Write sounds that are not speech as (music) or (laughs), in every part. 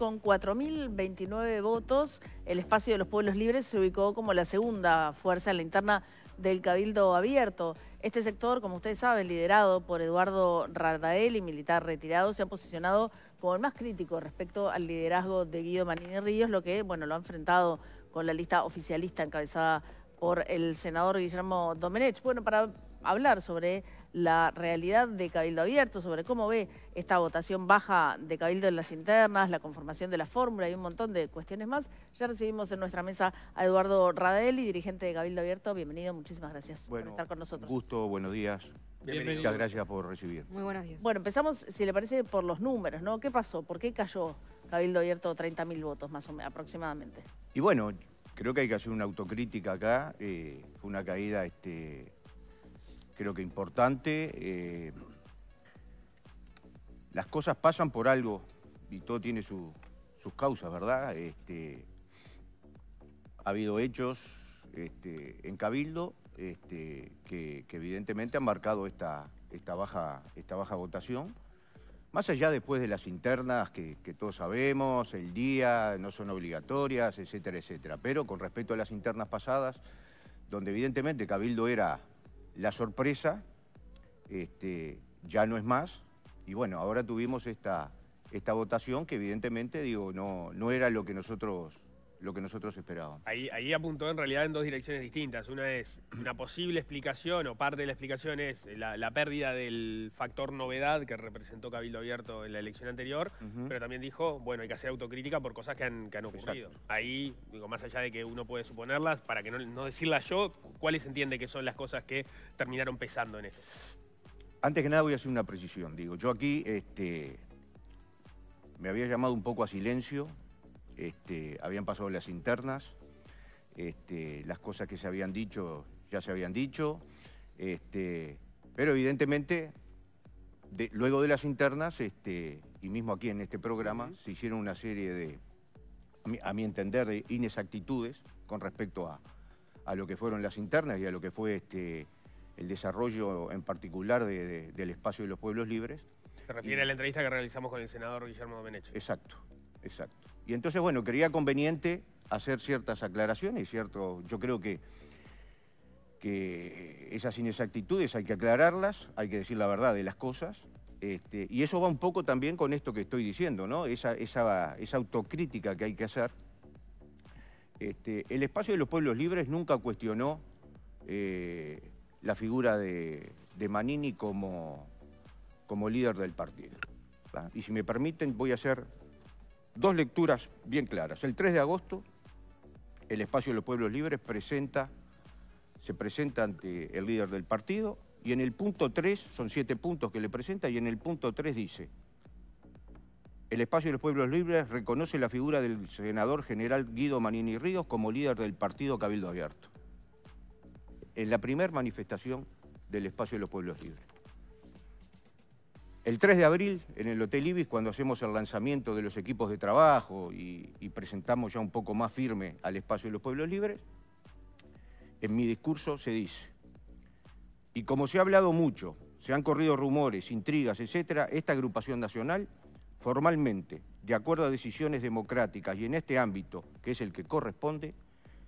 con 4.029 votos, el espacio de los pueblos libres se ubicó como la segunda fuerza en la interna del Cabildo Abierto. Este sector, como ustedes saben, liderado por Eduardo Rardael y militar retirado, se ha posicionado como el más crítico respecto al liderazgo de Guido Manini Ríos, lo que bueno, lo ha enfrentado con la lista oficialista encabezada por el senador Guillermo Domenech. Bueno, para hablar sobre la realidad de Cabildo Abierto, sobre cómo ve esta votación baja de Cabildo en las internas, la conformación de la fórmula y un montón de cuestiones más. Ya recibimos en nuestra mesa a Eduardo Radelli, dirigente de Cabildo Abierto. Bienvenido, muchísimas gracias por estar con nosotros. gusto, buenos días. Bienvenido. Muchas gracias por recibir. Muy buenos días. Bueno, empezamos, si le parece, por los números, ¿no? ¿Qué pasó? ¿Por qué cayó Cabildo Abierto 30.000 votos más o menos aproximadamente? Y bueno, creo que hay que hacer una autocrítica acá. Eh, fue una caída este, creo que importante. Eh, las cosas pasan por algo y todo tiene sus causas, ¿verdad? Este, ha habido hechos este, en Cabildo este, que, evidentemente han marcado esta, esta, baja, esta baja votación. Más allá después de las internas que, todos sabemos, el día, no son obligatorias, etcétera, etcétera. Pero con respecto a las internas pasadas, donde evidentemente Cabildo era la sorpresa este, ya no es más. Y bueno, ahora tuvimos esta, esta votación que evidentemente, digo, no, no era lo que nosotros lo que nosotros esperábamos. Ahí, ahí, apuntó en realidad en dos direcciones distintas. Una es una posible explicación o parte de la explicación es la, pérdida del factor novedad que representó Cabildo Abierto en la elección anterior, pero también dijo, bueno, hay que hacer autocrítica por cosas que han, ocurrido. Ahí, digo, más allá de que uno puede suponerlas, para que no, decirlas yo, ¿cuáles entiende que son las cosas que terminaron pesando en esto? Antes que nada voy a hacer una precisión, digo, yo aquí este, me había llamado un poco a silencio este, habían pasado las internas, este, las cosas que se habían dicho ya se habían dicho, este, pero evidentemente luego de las internas, y mismo aquí en este programa, se hicieron una serie de, a mi, entender, de inexactitudes con respecto a, lo que fueron las internas y a lo que fue el desarrollo en particular del espacio de los pueblos libres. Se refiere a la entrevista que realizamos con el senador Guillermo Domenech. Exacto, exacto. Y entonces, bueno, quería conveniente hacer ciertas aclaraciones, ¿cierto? Yo creo que, que esas inexactitudes hay que aclararlas, hay que decir la verdad de las cosas, este, y eso va un poco también con esto que estoy diciendo, ¿no? Esa, autocrítica que hay que hacer. Este, el espacio de los pueblos libres nunca cuestionó eh, la figura de, Manini como, como líder del partido. Y si me permiten, voy a hacer dos lecturas bien claras. El 3 de agosto, el Espacio de los Pueblos Libres presenta, se presenta ante el líder del partido y en el punto 3, son siete puntos que le presenta, y en el punto 3 dice, el Espacio de los Pueblos Libres reconoce la figura del senador general Guido Manini Ríos como líder del partido Cabildo Abierto. en la primera manifestación del Espacio de los Pueblos Libres. El 3 de abril, en el Hotel Ibis, cuando hacemos el lanzamiento de los equipos de trabajo y, presentamos ya un poco más firme al espacio de los pueblos libres, en mi discurso se dice, y como se ha hablado mucho, se han corrido rumores, intrigas, etc., esta agrupación nacional, formalmente, de acuerdo a decisiones democráticas y en este ámbito, que es el que corresponde,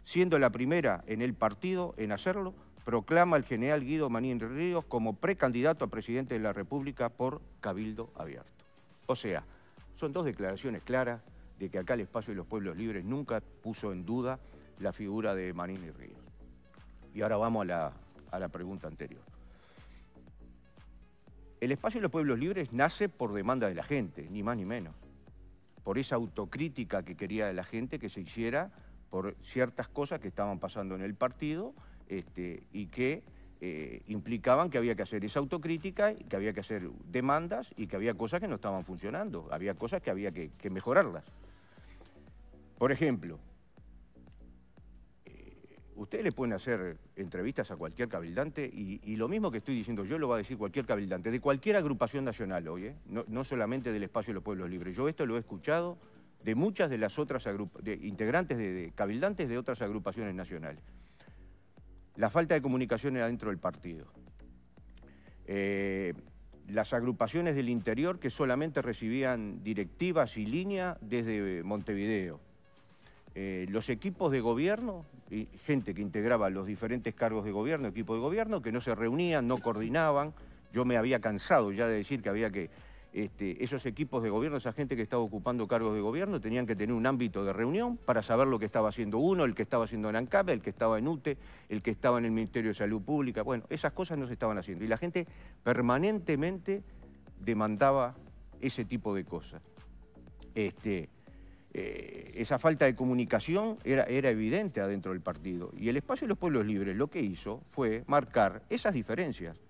siendo la primera en el partido en hacerlo, proclama al general Guido Manín Ríos como precandidato a presidente de la República por Cabildo Abierto. O sea, son dos declaraciones claras de que acá el espacio de los pueblos libres nunca puso en duda la figura de Manín Ríos. Y ahora vamos a la, a la pregunta anterior. El espacio de los pueblos libres nace por demanda de la gente, ni más ni menos. Por esa autocrítica que quería de la gente que se hiciera por ciertas cosas que estaban pasando en el partido este, y que eh, implicaban que había que hacer esa autocrítica, que había que hacer demandas y que había cosas que no estaban funcionando, había cosas que había que, mejorarlas. Por ejemplo, eh, ustedes le pueden hacer entrevistas a cualquier cabildante y, lo mismo que estoy diciendo yo lo va a decir cualquier cabildante, de cualquier agrupación nacional hoy, eh, no, solamente del espacio de los pueblos libres. Yo esto lo he escuchado de muchas de las otras de integrantes de cabildantes de otras agrupaciones nacionales la falta de comunicación era dentro del partido. Eh, las agrupaciones del interior que solamente recibían directivas y línea desde Montevideo. Eh, los equipos de gobierno, y gente que integraba los diferentes cargos de gobierno, equipo de gobierno, que no se reunían, no coordinaban. Yo me había cansado ya de decir que había que este, esos equipos de gobierno, esa gente que estaba ocupando cargos de gobierno, tenían que tener un ámbito de reunión para saber lo que estaba haciendo uno, el que estaba haciendo en ANCAP, el que estaba en UTE, el que estaba en el Ministerio de Salud Pública. Bueno, esas cosas no se estaban haciendo. Y la gente permanentemente demandaba ese tipo de cosas. Este, eh, esa falta de comunicación era, era evidente adentro del partido. Y el espacio de los pueblos libres lo que hizo fue marcar esas diferencias.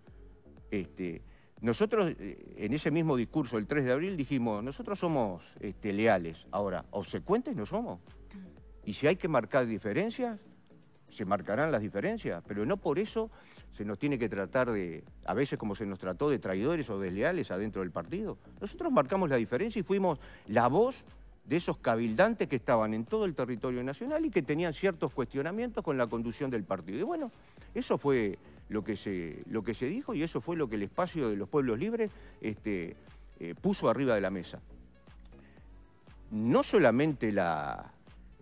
Este, nosotros, eh, en ese mismo discurso, el 3 de abril, dijimos, nosotros somos este, leales. Ahora, obsecuentes no somos. Y si hay que marcar diferencias, se marcarán las diferencias, pero no por eso se nos tiene que tratar de, a veces como se nos trató, de traidores o desleales adentro del partido. Nosotros marcamos la diferencia y fuimos la voz de esos cabildantes que estaban en todo el territorio nacional y que tenían ciertos cuestionamientos con la conducción del partido. Y bueno, eso fue lo que se, lo que se dijo y eso fue lo que el espacio de los pueblos libres este, eh, puso arriba de la mesa. No solamente la,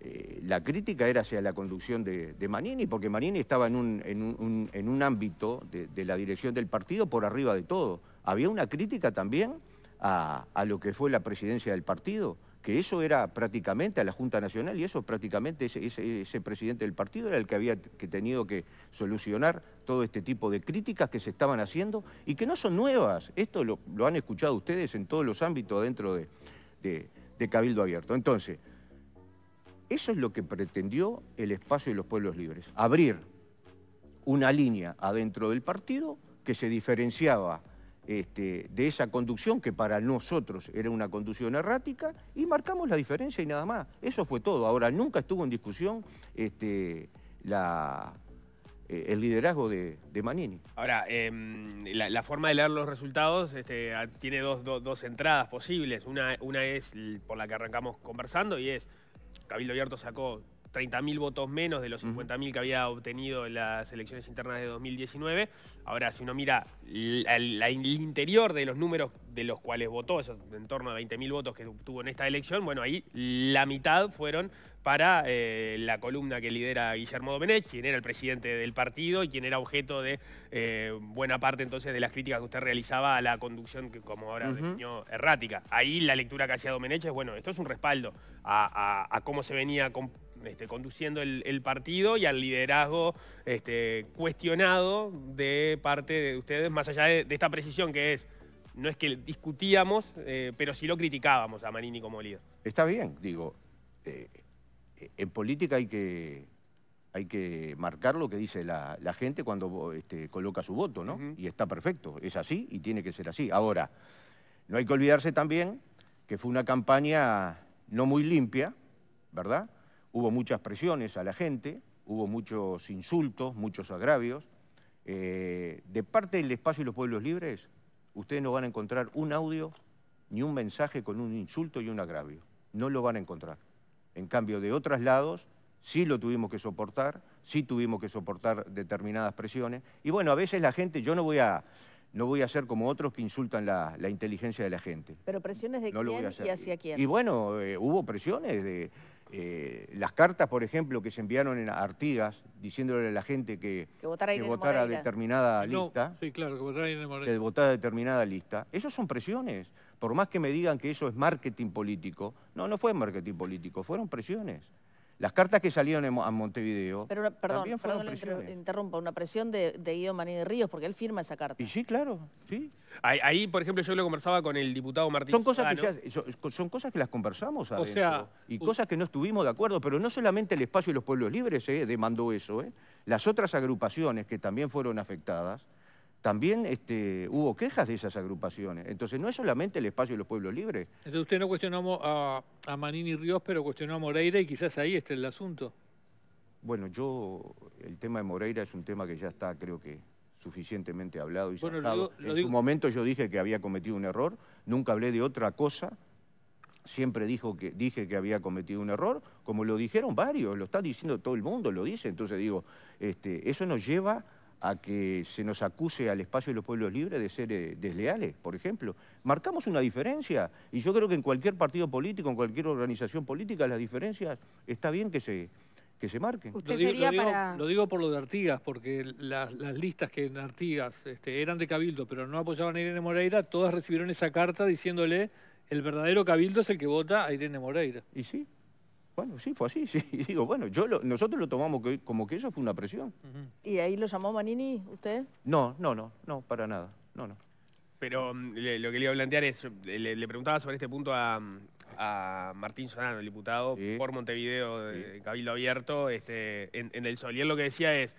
eh, crítica era hacia la conducción de, Manini, porque Manini estaba en un, ámbito de, la dirección del partido por arriba de todo. Había una crítica también a lo que fue la presidencia del partido, que eso era prácticamente a la Junta Nacional y eso prácticamente ese, presidente del partido era el que había que tenido que solucionar todo este tipo de críticas que se estaban haciendo y que no son nuevas. Esto lo, han escuchado ustedes en todos los ámbitos dentro de Cabildo Abierto. Entonces, eso es lo que pretendió el espacio de los pueblos libres, abrir una línea adentro del partido que se diferenciaba este, de esa conducción que para nosotros era una conducción errática y marcamos la diferencia y nada más. Eso fue todo. Ahora, nunca estuvo en discusión este, eh, el liderazgo de, Manini. Ahora, em, la, forma de leer los resultados este, tiene dos, entradas posibles. Una, una es por la que arrancamos conversando y es Cabildo Abierto sacó 30.000 votos menos de los 50.000 que había obtenido en las elecciones internas de 2019. Ahora, si uno mira el, interior de los números de los cuales votó, esos en torno a 20.000 votos que obtuvo en esta elección, bueno, ahí la mitad fueron para eh, la columna que lidera Guillermo Domenech, quien era el presidente del partido y quien era objeto de eh, buena parte entonces de las críticas que usted realizaba a la conducción que como ahora errática. Ahí la lectura que hacía Domenech es, bueno, esto es un respaldo a, a cómo se venía... Con este, conduciendo el, partido y al liderazgo este, cuestionado de parte de ustedes, más allá de, esta precisión que es, no es que discutíamos, eh, pero sí lo criticábamos a Marini como líder. Está bien, digo, eh, eh, en política hay que, hay que marcar lo que dice la, gente cuando este, coloca su voto, ¿no? Y está perfecto, es así y tiene que ser así. Ahora, no hay que olvidarse también que fue una campaña no muy limpia, ¿verdad? Hubo muchas presiones a la gente, hubo muchos insultos, muchos agravios. Eh, de parte del espacio y los pueblos libres, ustedes no van a encontrar un audio ni un mensaje con un insulto y un agravio. No lo van a encontrar. En cambio, de otros lados, sí lo tuvimos que soportar, sí tuvimos que soportar determinadas presiones. Y bueno, a veces la gente, yo no voy a no voy a ser como otros que insultan la, inteligencia de la gente. ¿Pero presiones de quién y hacia quién? Y bueno, eh, hubo presiones de... Eh, las cartas, por ejemplo, que se enviaron en Artigas, diciéndole a la gente que, votara, a determinada lista. Sí, claro, que votara en determinada lista. Esos son presiones. Por más que me digan que eso es marketing político, no, no fue marketing político, fueron presiones. Las cartas que salieron a Montevideo. Pero, perdón, interrumpo, una presión de, Guido Maní de Ríos, porque él firma esa carta. Y sí, claro, sí. Ahí, por ejemplo, yo lo conversaba con el diputado Martín. Son cosas, que, son cosas que las conversamos adentro, sea, y cosas que no estuvimos de acuerdo, pero no solamente el espacio de los pueblos libres eh, demandó eso, eh. las otras agrupaciones que también fueron afectadas también este, hubo quejas de esas agrupaciones. Entonces no es solamente el espacio de los pueblos libres. Entonces usted no cuestionó a, Manini Ríos, pero cuestionó a Moreira y quizás ahí está el asunto. Bueno, yo, el tema de Moreira es un tema que ya está, creo que, suficientemente hablado y bueno, en su momento yo dije que había cometido un error, nunca hablé de otra cosa, siempre dijo que, dije que había cometido un error, como lo dijeron varios, lo está diciendo todo el mundo, lo dice, entonces digo, este, eso nos lleva a que se nos acuse al espacio de los pueblos libres de ser eh, desleales, por ejemplo. Marcamos una diferencia y yo creo que en cualquier partido político, en cualquier organización política, las diferencias está bien que se, que se marquen. lo, digo, por lo de Artigas, porque las, listas que en Artigas este, eran de Cabildo, pero no apoyaban a Irene Moreira, todas recibieron esa carta diciéndole el verdadero Cabildo es el que vota a Irene Moreira. ¿Y sí? Bueno, sí, fue así, (laughs) sí. digo, bueno, yo nosotros lo tomamos como que eso fue una presión. ¿Y ahí lo llamó Manini usted? No, no, no, no, para nada, no, no. Pero mm, lo que le iba a plantear es, le, preguntaba sobre este punto a, Martín Sonano, el diputado por Montevideo, de Cabildo Abierto, este, en, en, El Sol. Y él lo que decía es,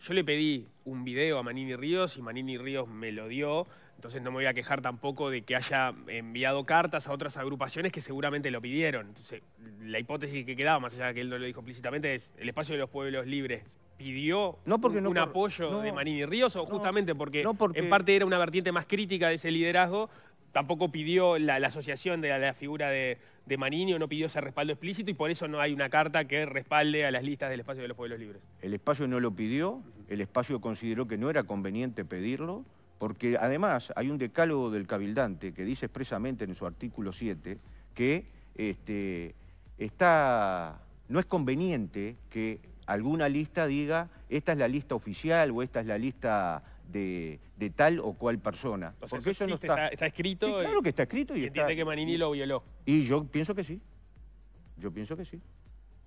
yo le pedí un video a Manini Ríos y Manini Ríos me lo dio, entonces no me voy a quejar tampoco de que haya enviado cartas a otras agrupaciones que seguramente lo pidieron. Entonces, la hipótesis que quedaba, más allá de que él no lo dijo explícitamente, es el espacio de los pueblos libres pidió un, apoyo de Manini Ríos o justamente porque, en parte era una vertiente más crítica de ese liderazgo, tampoco pidió la, asociación de la, figura de, de Manini o no pidió ese respaldo explícito y por eso no hay una carta que respalde a las listas del espacio de los pueblos libres. El espacio no lo pidió, el espacio consideró que no era conveniente pedirlo, porque además hay un decálogo del cabildante que dice expresamente en su artículo 7 que este, está, no es conveniente que alguna lista diga esta es la lista oficial o esta es la lista de, tal o cual persona. Porque eso, no está... escrito. claro que está escrito. Y, entiende que Manini lo violó. Y yo pienso que sí. Yo pienso que sí.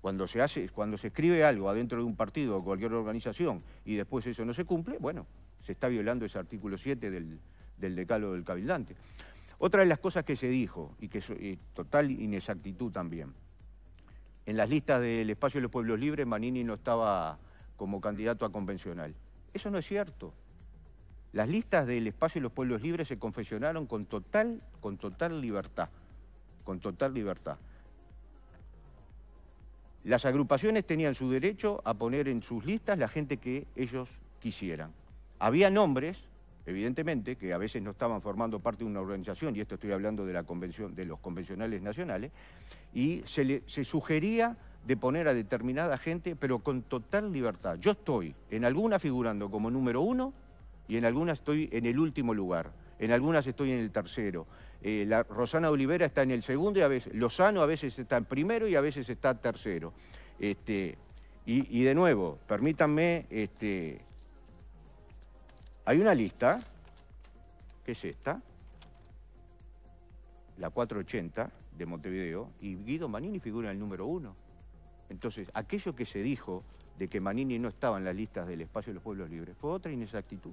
Cuando se, hace, cuando se escribe algo adentro de un partido o cualquier organización y después eso no se cumple, bueno, se está violando ese artículo 7 del, decalo del cabildante. Otra de las cosas que se dijo, y que es eh, total inexactitud también, en las listas del espacio de los pueblos libres Manini no estaba como candidato a convencional. Eso no es cierto. Las listas del espacio de los pueblos libres se confesionaron con total, con total libertad. Con total libertad. Las agrupaciones tenían su derecho a poner en sus listas la gente que ellos quisieran. Había nombres, evidentemente, que a veces no estaban formando parte de una organización, y esto estoy hablando de la convención, de los convencionales nacionales, y se, sugería de poner a determinada gente, pero con total libertad. Yo estoy en algunas figurando como número uno y en algunas estoy en el último lugar, en algunas estoy en el tercero. Eh, la, Rosana Olivera está en el segundo y a veces Lozano a veces está en primero y a veces está tercero. Este, y, de nuevo, permítanme este, hay una lista, que es esta, la 480 de Montevideo, y Guido Manini figura en el número uno. Entonces, aquello que se dijo de que Manini no estaba en las listas del espacio de los pueblos libres fue otra inexactitud.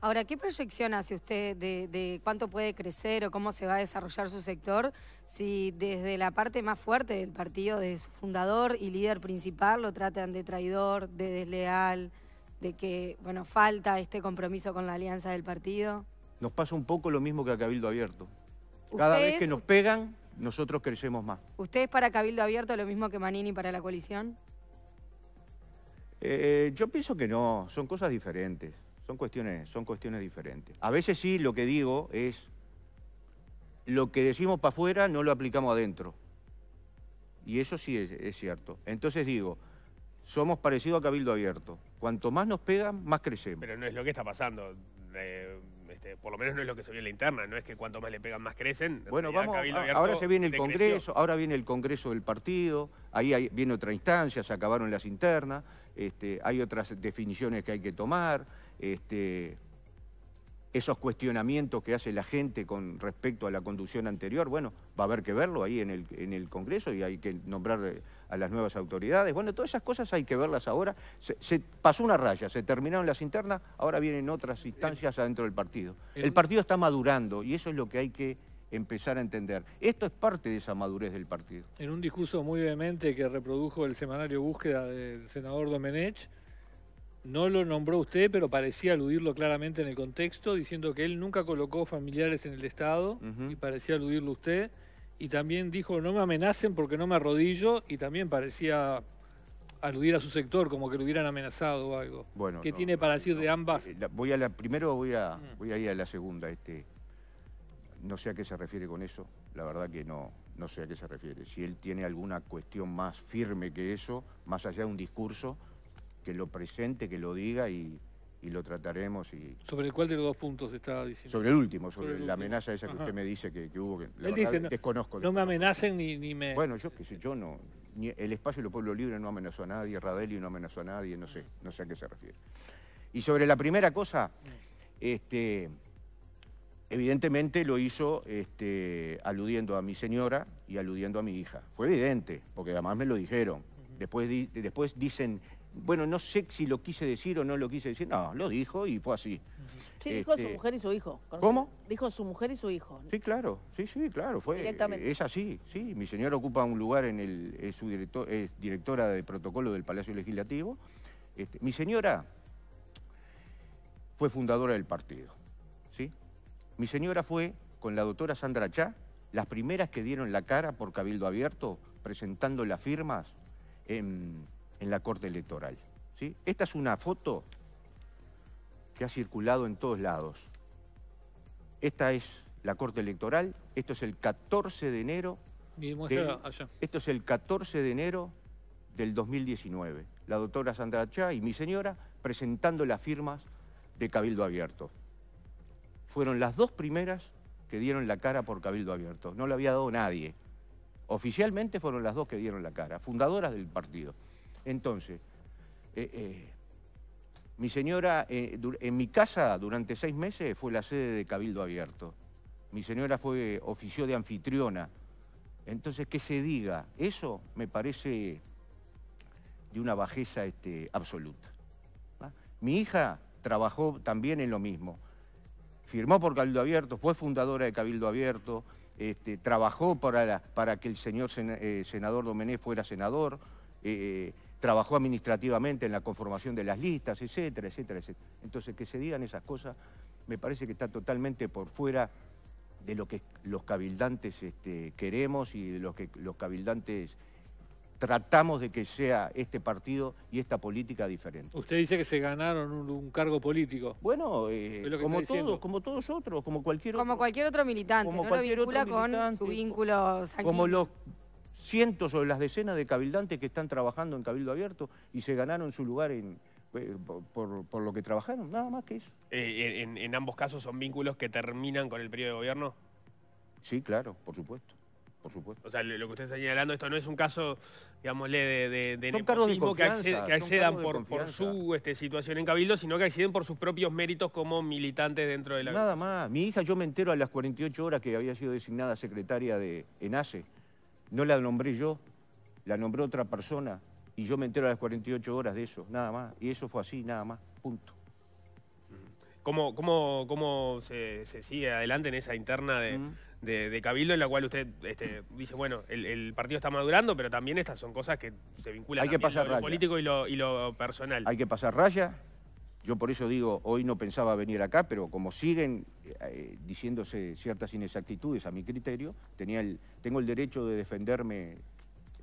Ahora, ¿qué proyección hace usted de, cuánto puede crecer o cómo se va a desarrollar su sector si desde la parte más fuerte del partido, de su fundador y líder principal, lo tratan de traidor, de desleal? de que, bueno, falta este compromiso con la alianza del partido? Nos pasa un poco lo mismo que a Cabildo Abierto. Cada vez que nos pegan, nosotros crecemos más. ¿Usted es para Cabildo Abierto lo mismo que Manini para la coalición? Eh, eh, yo pienso que no, son cosas diferentes, son cuestiones, son cuestiones diferentes. A veces sí lo que digo es, lo que decimos para afuera no lo aplicamos adentro. Y eso sí es cierto. Entonces digo, somos parecidos a Cabildo Abierto. Cuanto más nos pegan, más crecemos. Pero no es lo que está pasando. Eh, este, por lo menos no es lo que se vio en la interna, no es que cuanto más le pegan más crecen. Bueno, vamos, ahora se viene el Congreso, ahora viene el Congreso del partido, ahí viene otra instancia, se acabaron las internas, este, hay otras definiciones que hay que tomar, este, esos cuestionamientos que hace la gente con respecto a la conducción anterior, bueno, va a haber que verlo ahí en el Congreso y hay que nombrar eh, a las nuevas autoridades. Bueno, todas esas cosas hay que verlas ahora. Se, pasó una raya, se terminaron las internas, ahora vienen otras instancias adentro del partido. El partido está madurando y eso es lo que hay que empezar a entender. Esto es parte de esa madurez del partido. En un discurso muy vehemente que reprodujo el semanario Búsqueda del senador Domenech, no lo nombró usted, pero parecía aludirlo claramente en el contexto, diciendo que él nunca colocó familiares en el Estado y parecía aludirlo usted y también dijo, no me amenacen porque no me arrodillo, y también parecía aludir a su sector, como que lo hubieran amenazado o algo. Bueno, ¿Qué tiene para decir de ambas? Eh, voy a la, primero voy a, mm. voy a ir a la segunda. Este, no sé a qué se refiere con eso, la verdad que no, no sé a qué se refiere. Si él tiene alguna cuestión más firme que eso, más allá de un discurso, que lo presente, que lo diga y y lo trataremos. y ¿Sobre cuál de los dos puntos está diciendo? Sobre el último, sobre, la amenaza esa que usted me dice que, hubo. no, desconozco. No me amenacen ni, me... Bueno, yo qué sé, yo no... el espacio de los pueblos libres no amenazó a nadie, Radelli no amenazó a nadie, no sé, no sé a qué se refiere. Y sobre la primera cosa, este, evidentemente lo hizo este, aludiendo a mi señora y aludiendo a mi hija. Fue evidente, porque además me lo dijeron. Después, después dicen bueno, no sé si lo quise decir o no lo quise decir, no, lo dijo y fue así. Sí, dijo su este, mujer y su hijo. ¿Cómo? Dijo su mujer y su hijo. Sí, claro, sí, sí, claro, fue. Directamente. Eh, es así, sí. Mi señora ocupa un lugar en el, es, su directora de protocolo del Palacio Legislativo. Este, mi señora fue fundadora del partido, ¿sí? Mi señora fue, con la doctora Sandra Chá, las primeras que dieron la cara por Cabildo Abierto, presentando las firmas en en la Corte Electoral. ¿sí? Esta es una foto que ha circulado en todos lados. Esta es la Corte Electoral, esto es el 14 de enero. esto es el 14 de enero del 2019. La doctora Sandra Chá y mi señora presentando las firmas de Cabildo Abierto. Fueron las dos primeras que dieron la cara por Cabildo Abierto. No lo había dado nadie. Oficialmente fueron las dos que dieron la cara, fundadoras del partido. Entonces, eh, eh, mi señora, eh, en mi casa durante seis meses fue la sede de Cabildo Abierto. Mi señora fue ofició de anfitriona. Entonces, que se diga, eso me parece de una bajeza este, absoluta. Mi hija trabajó también en lo mismo. Firmó por Cabildo Abierto, fue fundadora de Cabildo Abierto, este, trabajó para, para, que el señor senador Domené fuera senador trabajó administrativamente en la conformación de las listas, etcétera, etcétera, etcétera. Entonces, que se digan esas cosas me parece que está totalmente por fuera de lo que los cabildantes este, queremos y de lo que los cabildantes tratamos de que sea este partido y esta política diferente. Usted dice que se ganaron un, cargo político. Bueno, eh, como, todos, como todos otros, como cualquier otro. Como cualquier otro militante, como no cualquier lo vincula con su vínculo sanguíneo. Como los cientos o las decenas de cabildantes que están trabajando en Cabildo Abierto y se ganaron su lugar en, eh, por, lo que trabajaron, nada más que eso. Eh, en, ambos casos son vínculos que terminan con el periodo de gobierno? Sí, claro, por supuesto. Por supuesto. O sea, lo que usted está señalando, esto no es un caso, digámosle, de, de, de nepotismo que, accedan por, su este, situación en Cabildo, sino que acceden por sus propios méritos como militantes dentro de la... Nada más. Mi hija, yo me entero a las 48 horas que había sido designada secretaria de ENACE no la nombré yo, la nombró otra persona y yo me entero a las 48 horas de eso, nada más. Y eso fue así, nada más, punto. ¿Cómo, cómo se, sigue adelante en esa interna de, de, Cabildo en la cual usted este, dice, bueno, el, partido está madurando, pero también estas son cosas que se vinculan a lo, político y lo, y lo personal? Hay que pasar raya, yo por eso digo, hoy no pensaba venir acá, pero como siguen eh, diciéndose ciertas inexactitudes a mi criterio, tenía el, tengo el derecho de defenderme,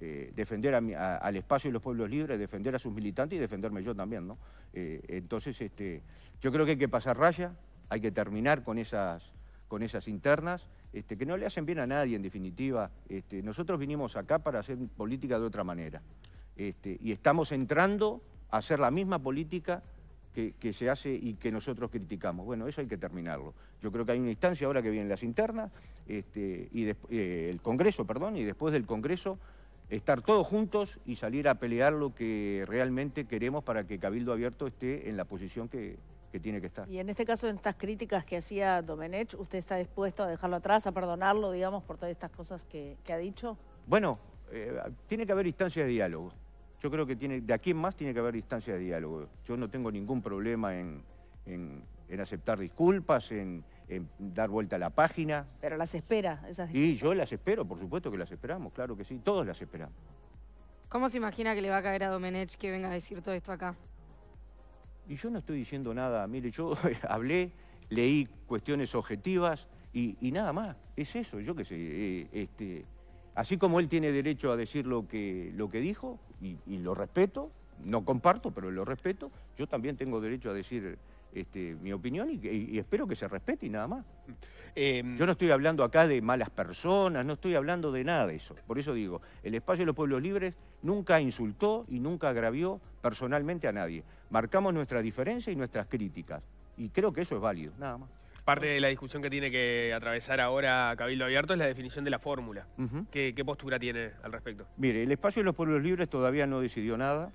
eh, defender al espacio de los pueblos libres, defender a sus militantes y defenderme yo también, ¿no? Eh, entonces, este, yo creo que hay que pasar raya, hay que terminar con esas, con esas internas, este, que no le hacen bien a nadie, en definitiva. Este, nosotros vinimos acá para hacer política de otra manera. Este, y estamos entrando a hacer la misma política que, se hace y que nosotros criticamos. Bueno, eso hay que terminarlo. Yo creo que hay una instancia ahora que vienen las internas, este, y eh, el Congreso, perdón, y después del Congreso estar todos juntos y salir a pelear lo que realmente queremos para que Cabildo Abierto esté en la posición que, tiene que estar. Y en este caso, en estas críticas que hacía Domenech, ¿usted está dispuesto a dejarlo atrás, a perdonarlo, digamos, por todas estas cosas que, ha dicho? Bueno, eh, tiene que haber instancias de diálogo. Yo creo que tiene, de aquí en más tiene que haber distancia de diálogo. Yo no tengo ningún problema en, aceptar disculpas, en, dar vuelta a la página. Pero las espera, esas disculpas. Y yo las espero, por supuesto que las esperamos, claro que sí, todos las esperamos. ¿Cómo se imagina que le va a caer a Domenech que venga a decir todo esto acá? Y yo no estoy diciendo nada, mire, yo (laughs) hablé, leí cuestiones objetivas y, y, nada más, es eso, yo qué sé, eh, este... Así como él tiene derecho a decir lo que, lo que dijo, y, lo respeto, no comparto, pero lo respeto, yo también tengo derecho a decir este, mi opinión y, espero que se respete y nada más. Em, yo no estoy hablando acá de malas personas, no estoy hablando de nada de eso. Por eso digo, el espacio de los pueblos libres nunca insultó y nunca agravió personalmente a nadie. Marcamos nuestras diferencias y nuestras críticas y creo que eso es válido, nada más. Parte de la discusión que tiene que atravesar ahora Cabildo Abierto es la definición de la fórmula. ¿Qué, postura tiene al respecto? Mire, el espacio de los pueblos libres todavía no decidió nada,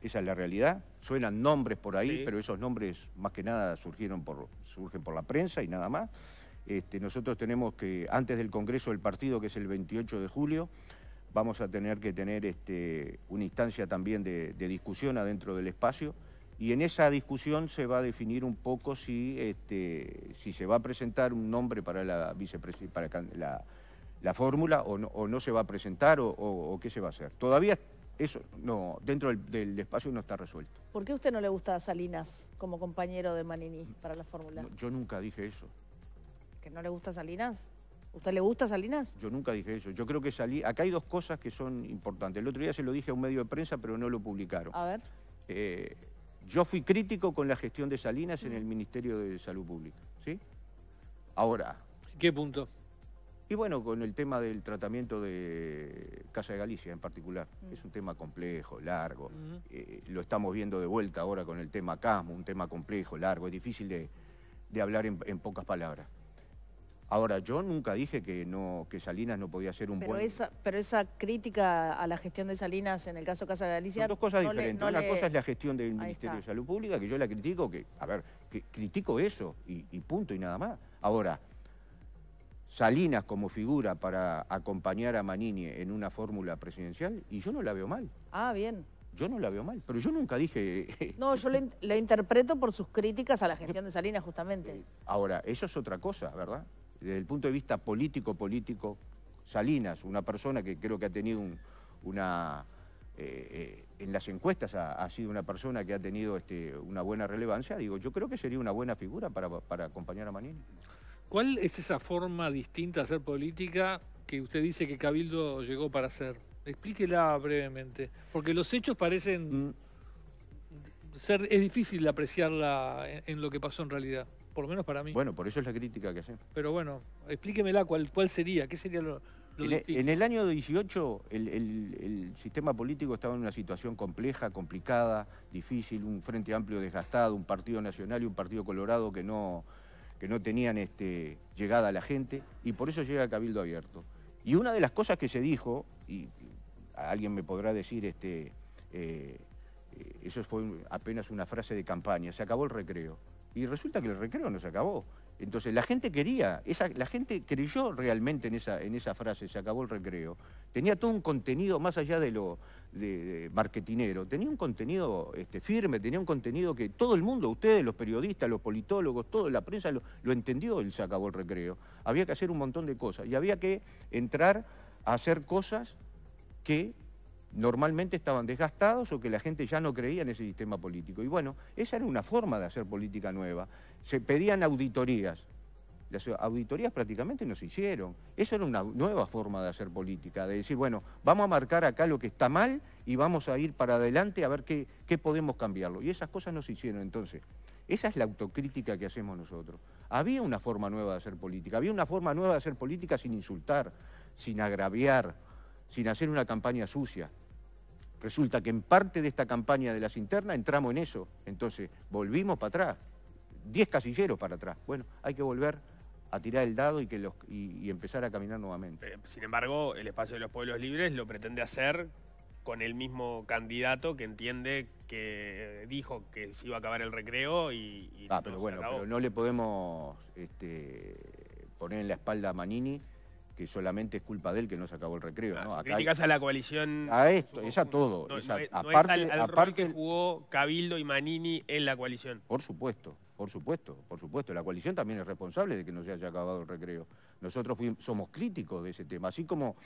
esa es la realidad. Suenan nombres por ahí, pero esos nombres más que nada surgieron por, surgen por la prensa y nada más. Este, nosotros tenemos que, antes del Congreso del Partido, que es el 28 de julio, vamos a tener que tener este, una instancia también de, de discusión adentro del espacio y en esa discusión se va a definir un poco si, este, si se va a presentar un nombre para la para la, fórmula o no, se va a presentar o, qué se va a hacer. Todavía eso no dentro del, espacio no está resuelto. ¿Por qué a usted no le gusta a Salinas como compañero de Manini para la fórmula? yo nunca dije eso. ¿Que no le gusta Salinas? ¿Usted le gusta Salinas? Yo nunca dije eso. Yo creo que salí Acá hay dos cosas que son importantes. El otro día se lo dije a un medio de prensa, pero no lo publicaron. A ver. Eh, yo fui crítico con la gestión de Salinas en el Ministerio de Salud Pública, ¿sí? Ahora... ¿Qué punto? Y bueno, con el tema del tratamiento de Casa de Galicia en particular. Mm. Es un tema complejo, largo. Mm. Eh, lo estamos viendo de vuelta ahora con el tema CASMO, un tema complejo, largo. Es difícil de, hablar en pocas palabras. Ahora, yo nunca dije que, no, que Salinas no podía ser un pero buen... pero esa crítica a la gestión de Salinas en el caso Casa Galicia... Son dos cosas diferentes. Una cosa es la gestión del Ministerio de Salud Pública, que yo la critico, que, a ver, critico eso y, y punto y nada más. Ahora, Salinas como figura para acompañar a Manini en una fórmula presidencial, y yo no la veo mal. Ah, bien. Yo no la veo mal, pero yo nunca dije... (laughs) No, yo lo, interpreto por sus críticas a la gestión de Salinas, justamente. Eh, ahora, eso es otra cosa, ¿verdad? desde el punto de vista político-político, Salinas, una persona que creo que ha tenido una... Eh, eh, en las encuestas ha, sido una persona que ha tenido este, una buena relevancia, digo, yo creo que sería una buena figura para, acompañar a Manini. ¿Cuál es esa forma distinta de hacer política que usted dice que Cabildo llegó para hacer? Explíquela brevemente, porque los hechos parecen... Mm. Ser, es difícil apreciarla en lo que pasó en realidad por lo menos para mí. Bueno, por eso es la crítica que hacen. Pero bueno, explíquemela cuál, cuál sería, qué sería lo, e, en, el, año 18 el, sistema político estaba en una situación compleja, complicada, difícil, un frente amplio desgastado, un partido nacional y un partido colorado que no, que no tenían este, llegada a la gente, y por eso llega Cabildo Abierto. Y una de las cosas que se dijo, y, alguien me podrá decir, este, eh, eh, eso fue apenas una frase de campaña, se acabó el recreo y resulta que el recreo no se acabó. Entonces la gente quería, esa, la gente creyó realmente en esa, en esa frase, se acabó el recreo. Tenía todo un contenido, más allá de lo de, marketinero, tenía un contenido este, firme, tenía un contenido que todo el mundo, ustedes, los periodistas, los politólogos, toda la prensa lo, lo entendió, el se acabó el recreo. Había que hacer un montón de cosas y había que entrar a hacer cosas que normalmente estaban desgastados o que la gente ya no creía en ese sistema político. Y bueno, esa era una forma de hacer política nueva. Se pedían auditorías. Las auditorías prácticamente no se hicieron. Eso era una nueva forma de hacer política, de decir, bueno, vamos a marcar acá lo que está mal y vamos a ir para adelante a ver qué, qué podemos cambiarlo. Y esas cosas no se hicieron entonces. Esa es la autocrítica que hacemos nosotros. Había una forma nueva de hacer política, había una forma nueva de hacer política sin insultar, sin agraviar, sin hacer una campaña sucia. Resulta que en parte de esta campaña de las internas entramos en eso. Entonces, volvimos para atrás. Diez casilleros para atrás. Bueno, hay que volver a tirar el dado y, que los, y, empezar a caminar nuevamente. Eh, sin embargo, el espacio de los pueblos libres lo pretende hacer con el mismo candidato que entiende que dijo que se iba a acabar el recreo y... y ah, pero bueno, pero no le podemos este, poner en la espalda a Manini que solamente es culpa de él que no se acabó el recreo. ¿no? criticas a la coalición. A esto, es a todo. es aparte, que jugó Cabildo y Manini en la coalición. Por supuesto, por supuesto, por supuesto. La coalición también es responsable de que no se haya acabado el recreo. Nosotros somos críticos de ese tema, así como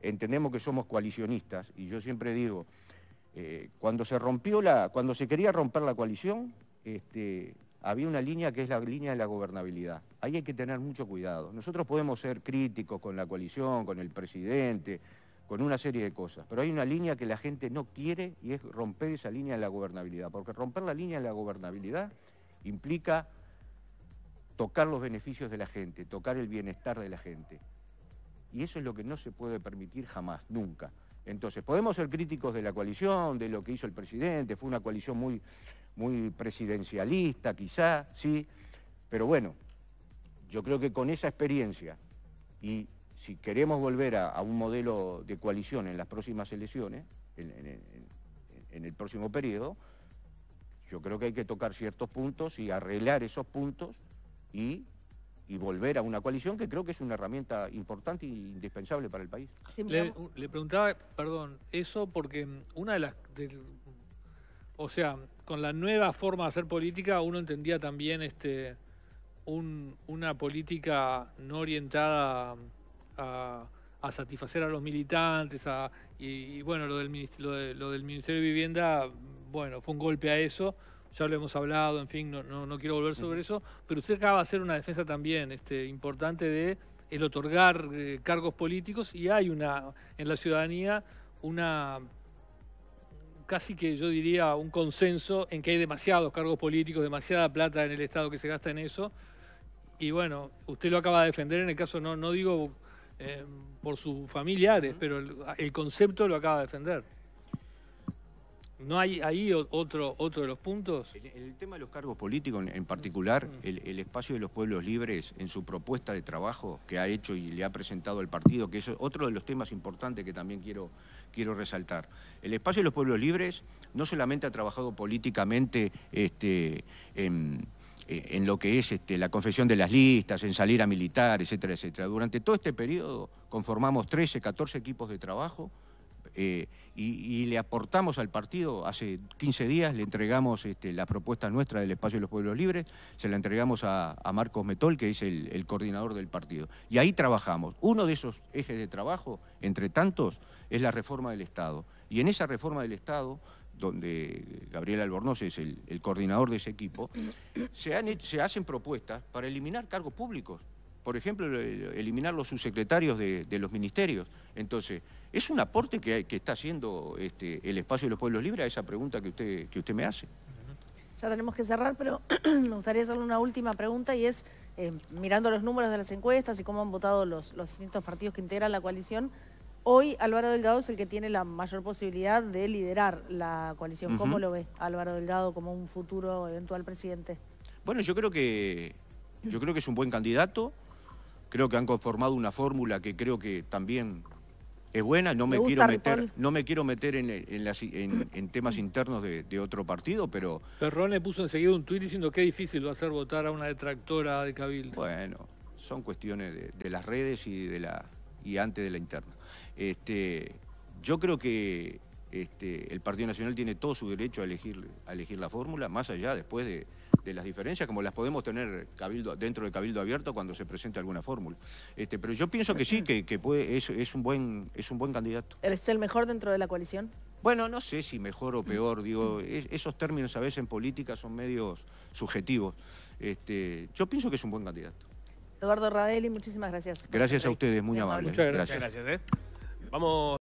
entendemos que somos coalicionistas, y yo siempre digo, eh, cuando se rompió la, cuando se quería romper la coalición, este, había una línea que es la línea de la gobernabilidad. Ahí hay que tener mucho cuidado. Nosotros podemos ser críticos con la coalición, con el presidente, con una serie de cosas, pero hay una línea que la gente no quiere y es romper esa línea de la gobernabilidad, porque romper la línea de la gobernabilidad implica tocar los beneficios de la gente, tocar el bienestar de la gente. Y eso es lo que no se puede permitir jamás, nunca. Entonces, podemos ser críticos de la coalición, de lo que hizo el presidente, fue una coalición muy, muy presidencialista quizá, sí, pero bueno, yo creo que con esa experiencia y si queremos volver a, un modelo de coalición en las próximas elecciones, en el próximo periodo, yo creo que hay que tocar ciertos puntos y arreglar esos puntos y y volver a una coalición que creo que es una herramienta importante e indispensable para el país. Le, preguntaba, perdón, eso porque mm, una de las... o sea, con la nueva forma de hacer política uno entendía también este, una política no orientada a, satisfacer a los militantes, a, y, bueno, lo del, lo del Ministerio de Vivienda, bueno, fue un golpe a eso ya lo hemos hablado, en fin, no, no, quiero volver sobre eso, pero usted acaba de hacer una defensa también este, importante de el otorgar eh, cargos políticos y hay una en la ciudadanía una casi que yo diría un consenso en que hay demasiados cargos políticos, demasiada plata en el Estado que se gasta en eso. Y bueno, usted lo acaba de defender en el caso, no, no digo eh, por sus familiares, pero el, el concepto lo acaba de defender. ¿No hay ahí otro, otro de los puntos? El, tema de los cargos políticos, en, particular, mm. el, espacio de los pueblos libres en su propuesta de trabajo que ha hecho y le ha presentado al partido, que es otro de los temas importantes que también quiero, quiero resaltar. El espacio de los pueblos libres no solamente ha trabajado políticamente este, en lo que es este, la confesión de las listas, en salir a militar, etcétera, etcétera. Durante todo este periodo conformamos 13, 14 equipos de trabajo eh, y, le aportamos al partido. Hace 15 días le entregamos este, la propuesta nuestra del espacio de los pueblos libres, se la entregamos a, Marcos Metol, que es el, coordinador del partido. Y ahí trabajamos. Uno de esos ejes de trabajo, entre tantos, es la reforma del Estado. Y en esa reforma del Estado donde Gabriel Albornoz es el, coordinador de ese equipo, se hacen propuestas para eliminar cargos públicos por ejemplo, eliminar los subsecretarios de, los ministerios. Entonces, ¿es un aporte que, está haciendo este, el espacio de los pueblos libres a esa pregunta que usted, que usted me hace? Ya tenemos que cerrar, pero (clears throat) me gustaría hacerle una última pregunta y es, eh, mirando los números de las encuestas y cómo han votado los, distintos partidos que integran la coalición, Hoy Álvaro Delgado es el que tiene la mayor posibilidad de liderar la coalición. ¿Cómo lo ve Álvaro Delgado como un futuro eventual presidente? Bueno, yo creo que yo creo que es un buen candidato. Creo que han conformado una fórmula que creo que también es buena. No me, quiero meter, no me quiero meter en, temas internos de, otro partido, pero. Perrone puso enseguida un tuit diciendo que difícil va a ser votar a una detractora de Cabildo. Bueno, son cuestiones de, las redes y de la y antes de la interna. Este, yo creo que este, el Partido Nacional tiene todo su derecho a elegir, a elegir la fórmula, más allá después de, de las diferencias, como las podemos tener cabildo, dentro del cabildo abierto cuando se presente alguna fórmula. Este, pero yo pienso que sí, que, puede, es, es, un buen, es un buen candidato. ¿Es el mejor dentro de la coalición? Bueno, no sé si mejor o peor, digo, esos términos a veces en política son medios subjetivos. Este, yo pienso que es un buen candidato. Eduardo Radelli, muchísimas gracias. Gracias a ustedes, muy, amables. Amable. Muchas gracias. gracias ¿eh? Vamos.